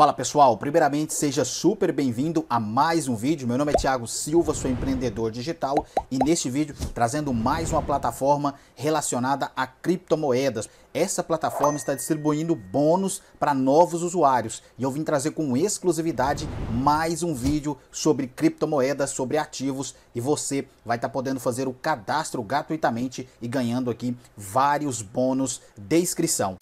Fala pessoal, primeiramente seja super bem-vindo a mais um vídeo. Meu nome é Thiago Silva, sou empreendedor digital e neste vídeo trazendo mais uma plataforma relacionada a criptomoedas. Essa plataforma está distribuindo bônus para novos usuários e eu vim trazer com exclusividade mais um vídeo sobre criptomoedas, sobre ativos e você vai estar tá podendo fazer o cadastro gratuitamente e ganhando aqui vários bônus de inscrição.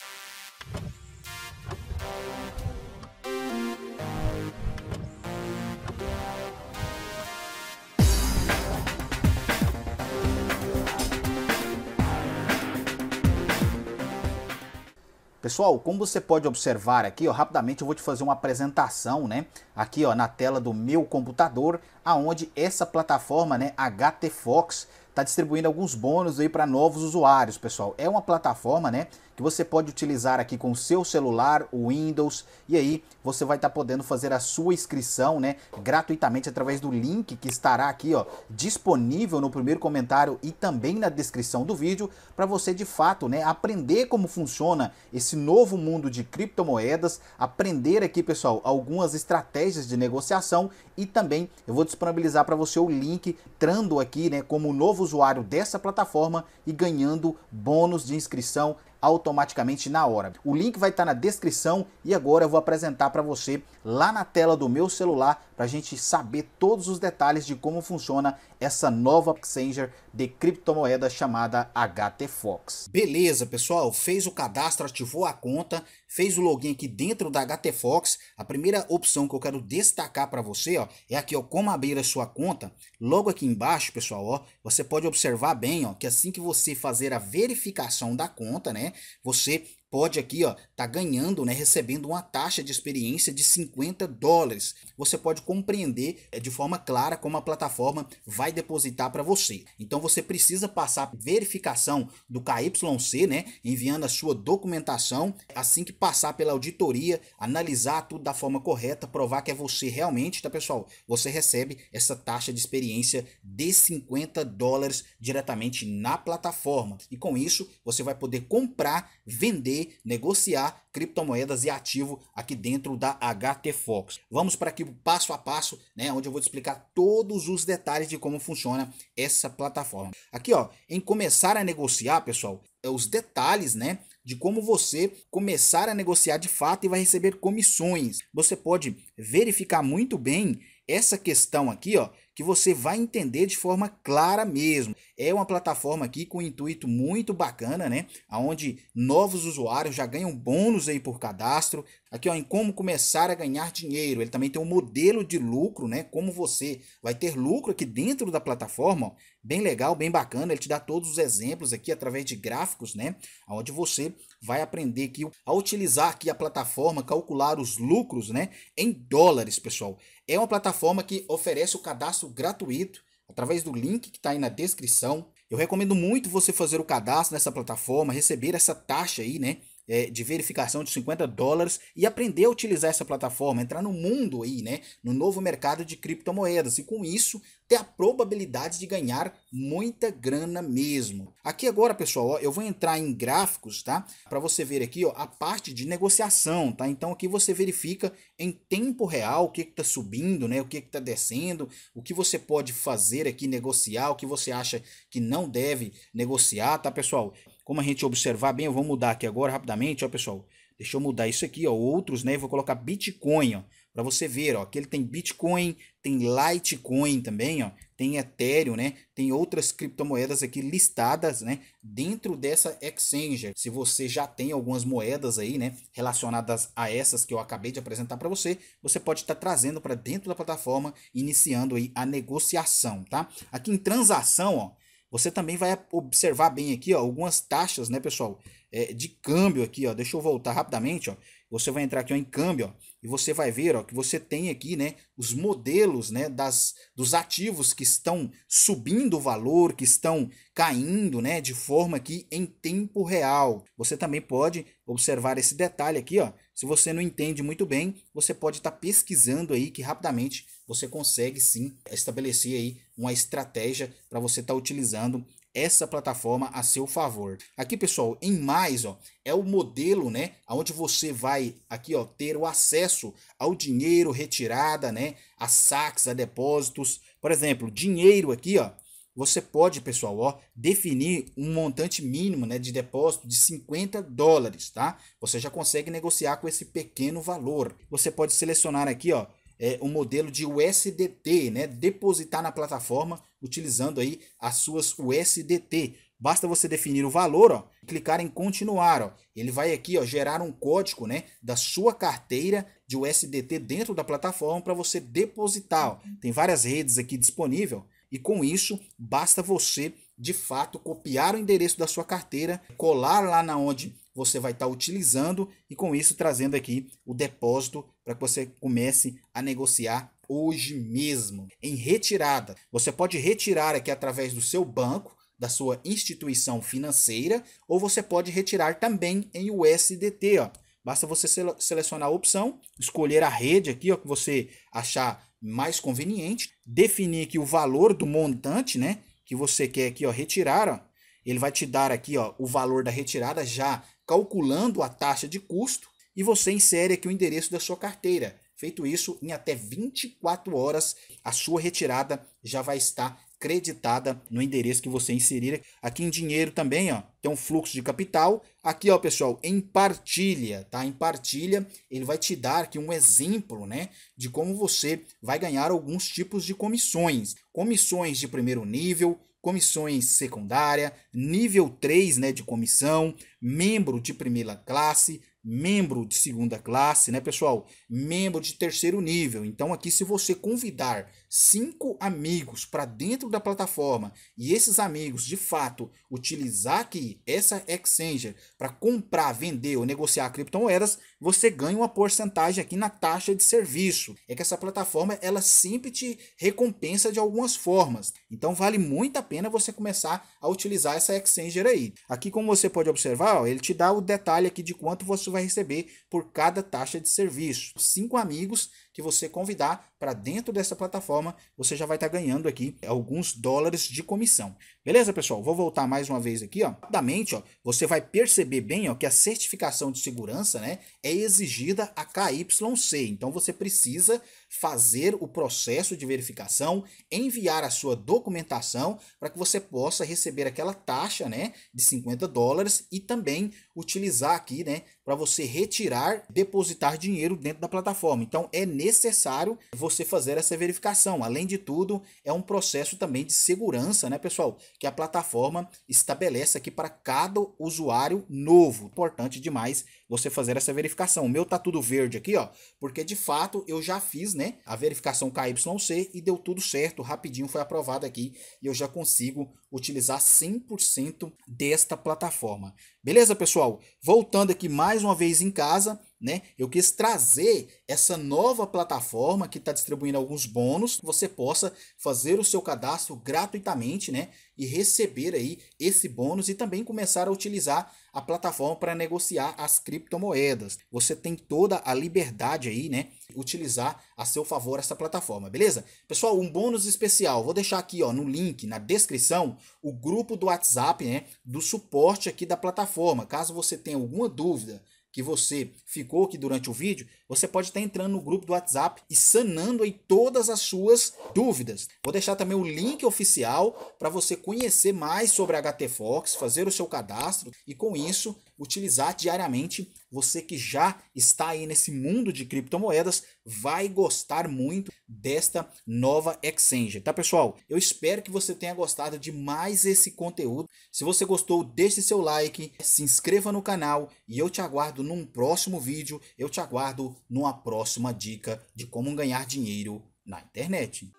Pessoal, como você pode observar aqui, ó, rapidamente eu vou te fazer uma apresentação, né? Aqui, ó, na tela do meu computador, aonde essa plataforma, né, HT Fox, está distribuindo alguns bônus aí para novos usuários, pessoal. É uma plataforma, né, que você pode utilizar aqui com o seu celular, o Windows, e aí você vai estar tá podendo fazer a sua inscrição, né, gratuitamente através do link que estará aqui, ó, disponível no primeiro comentário e também na descrição do vídeo, para você de fato, né, aprender como funciona esse novo mundo de criptomoedas, aprender aqui, pessoal, algumas estratégias de negociação e também eu vou disponibilizar para você o link, trando aqui, né, como novo usuário dessa plataforma e ganhando bônus de inscrição automaticamente na hora. O link vai estar tá na descrição e agora eu vou apresentar para você lá na tela do meu celular para a gente saber todos os detalhes de como funciona essa nova exchanger de criptomoeda chamada HTFox. Beleza, pessoal, fez o cadastro, ativou a conta, fez o login aqui dentro da HTFox. A primeira opção que eu quero destacar para você, ó, é aqui, ó, como abrir a sua conta. Logo aqui embaixo, pessoal, ó, você pode observar bem, ó, que assim que você fazer a verificação da conta, né, você pode aqui, ó, tá ganhando, né, recebendo uma taxa de experiência de 50 dólares. Você pode compreender eh, de forma clara como a plataforma vai depositar para você. Então você precisa passar verificação do KYC, né, enviando a sua documentação assim que passar pela auditoria, analisar tudo da forma correta, provar que é você realmente, tá pessoal? Você recebe essa taxa de experiência de 50 dólares diretamente na plataforma. E com isso, você vai poder comprar, vender vender, negociar criptomoedas e ativo aqui dentro da HT Fox. Vamos para aqui passo a passo, né, onde eu vou te explicar todos os detalhes de como funciona essa plataforma. Aqui, ó, em começar a negociar, pessoal, é os detalhes, né, de como você começar a negociar de fato e vai receber comissões. Você pode verificar muito bem essa questão aqui, ó, que você vai entender de forma clara mesmo. É uma plataforma aqui com um intuito muito bacana, né? Onde novos usuários já ganham bônus aí por cadastro. Aqui ó, em como começar a ganhar dinheiro. Ele também tem um modelo de lucro, né? Como você vai ter lucro aqui dentro da plataforma. Ó. Bem legal, bem bacana. Ele te dá todos os exemplos aqui através de gráficos, né? Onde você vai aprender que a utilizar aqui a plataforma, calcular os lucros, né, em dólares, pessoal. É uma plataforma que oferece o cadastro gratuito através do link que está aí na descrição. Eu recomendo muito você fazer o cadastro nessa plataforma, receber essa taxa aí, né? é, de verificação de 50 dólares e aprender a utilizar essa plataforma, entrar no mundo aí, né? No novo mercado de criptomoedas e com isso ter a probabilidade de ganhar muita grana mesmo. Aqui agora, pessoal, ó, eu vou entrar em gráficos, tá? Para você ver aqui, ó, a parte de negociação, tá? Então aqui você verifica em tempo real o que está subindo, né? O que está descendo, o que você pode fazer aqui negociar, o que você acha que não deve negociar, tá, pessoal? Como a gente observar bem, eu vou mudar aqui agora rapidamente, ó, pessoal. Deixa eu mudar isso aqui, ó, outros, né? Eu vou colocar Bitcoin, ó, para você ver, ó, que ele tem Bitcoin, tem Litecoin também, ó, tem Ethereum, né? Tem outras criptomoedas aqui listadas, né, dentro dessa exchange. Se você já tem algumas moedas aí, né, relacionadas a essas que eu acabei de apresentar para você, você pode estar tá trazendo para dentro da plataforma, iniciando aí a negociação, tá? Aqui em transação, ó, você também vai observar bem aqui ó, algumas taxas, né, pessoal? é, de câmbio aqui, ó. Deixa eu voltar rapidamente, ó. Você vai entrar aqui ó, em câmbio, ó, e você vai ver, ó, que você tem aqui, né, os modelos, né, das dos ativos que estão subindo o valor, que estão caindo, né, de forma aqui em tempo real. Você também pode observar esse detalhe aqui, ó. Se você não entende muito bem, você pode estar tá pesquisando aí que rapidamente você consegue sim estabelecer aí uma estratégia para você estar tá utilizando essa plataforma a seu favor. Aqui, pessoal, em mais, ó, é o modelo, né, onde você vai aqui, ó, ter o acesso ao dinheiro retirada, né, a saques, a depósitos. Por exemplo, dinheiro aqui, ó, você pode, pessoal, ó, definir um montante mínimo né, de depósito de 50 dólares, tá? Você já consegue negociar com esse pequeno valor. Você pode selecionar aqui, ó, é, um modelo de USDT, né? Depositar na plataforma utilizando aí as suas USDT. Basta você definir o valor, ó, clicar em continuar, ó. Ele vai aqui, ó, gerar um código, né, da sua carteira de USDT dentro da plataforma para você depositar. Ó. Uhum. Tem várias redes aqui disponível e com isso basta você de fato copiar o endereço da sua carteira, colar lá na onde você vai estar tá utilizando e com isso trazendo aqui o depósito para que você comece a negociar hoje mesmo em retirada. Você pode retirar aqui através do seu banco, da sua instituição financeira, ou você pode retirar também em USDT, ó. Basta você selecionar a opção, escolher a rede aqui, ó, que você achar mais conveniente, definir aqui o valor do montante, né, que você quer aqui, ó, retirar, ó. Ele vai te dar aqui, ó, o valor da retirada já calculando a taxa de custo e você insere aqui o endereço da sua carteira. Feito isso, em até 24 horas, a sua retirada já vai estar creditada no endereço que você inserir. Aqui em dinheiro também, ó, tem um fluxo de capital. Aqui, ó, pessoal, em partilha, tá? Em partilha, ele vai te dar aqui um exemplo, né, de como você vai ganhar alguns tipos de comissões. Comissões de primeiro nível, comissões secundária, nível 3 né, de comissão, membro de primeira classe, membro de segunda classe, né, pessoal? Membro de terceiro nível. Então, aqui, se você convidar cinco amigos para dentro da plataforma e esses amigos de fato utilizar aqui essa exchange para comprar, vender ou negociar criptomoedas, você ganha uma porcentagem aqui na taxa de serviço. É que essa plataforma ela sempre te recompensa de algumas formas. Então vale muito a pena você começar a utilizar essa exchange aí. Aqui como você pode observar, ó, ele te dá o detalhe aqui de quanto você vai receber por cada taxa de serviço. Cinco amigos que você convidar para dentro dessa plataforma forma, você já vai estar tá ganhando aqui alguns dólares de comissão. Beleza, pessoal? Vou voltar mais uma vez aqui, ó. Rapidamente, ó, você vai perceber bem, ó, que a certificação de segurança, né, é exigida a KYC. Então você precisa fazer o processo de verificação, enviar a sua documentação para que você possa receber aquela taxa, né, de 50 dólares e também utilizar aqui, né, para você retirar, depositar dinheiro dentro da plataforma. Então é necessário você fazer essa verificação. Além de tudo, é um processo também de segurança, né, pessoal? que a plataforma estabelece aqui para cada usuário novo. Importante demais você fazer essa verificação. O meu tá tudo verde aqui, ó, porque de fato eu já fiz, né, a verificação KYC e deu tudo certo, rapidinho foi aprovado aqui e eu já consigo utilizar 100% desta plataforma. Beleza, pessoal? Voltando aqui mais uma vez em casa, né? Eu quis trazer essa nova plataforma que está distribuindo alguns bônus, que você possa fazer o seu cadastro gratuitamente, né? E receber aí esse bônus e também começar a utilizar a plataforma para negociar as criptomoedas. Você tem toda a liberdade aí, né? Utilizar a seu favor essa plataforma, beleza? Pessoal, um bônus especial. Vou deixar aqui, ó, no link na descrição, o grupo do WhatsApp, né? Do suporte aqui da plataforma. Caso você tenha alguma dúvida que você ficou aqui durante o vídeo, você pode estar entrando no grupo do WhatsApp e sanando aí todas as suas dúvidas. Vou deixar também o link oficial para você conhecer mais sobre a HT Fox, fazer o seu cadastro e com isso utilizar diariamente você que já está aí nesse mundo de criptomoedas vai gostar muito desta nova exchange, tá pessoal? Eu espero que você tenha gostado de mais esse conteúdo. Se você gostou, deixe seu like, se inscreva no canal e eu te aguardo num próximo vídeo, eu te aguardo numa próxima dica de como ganhar dinheiro na internet.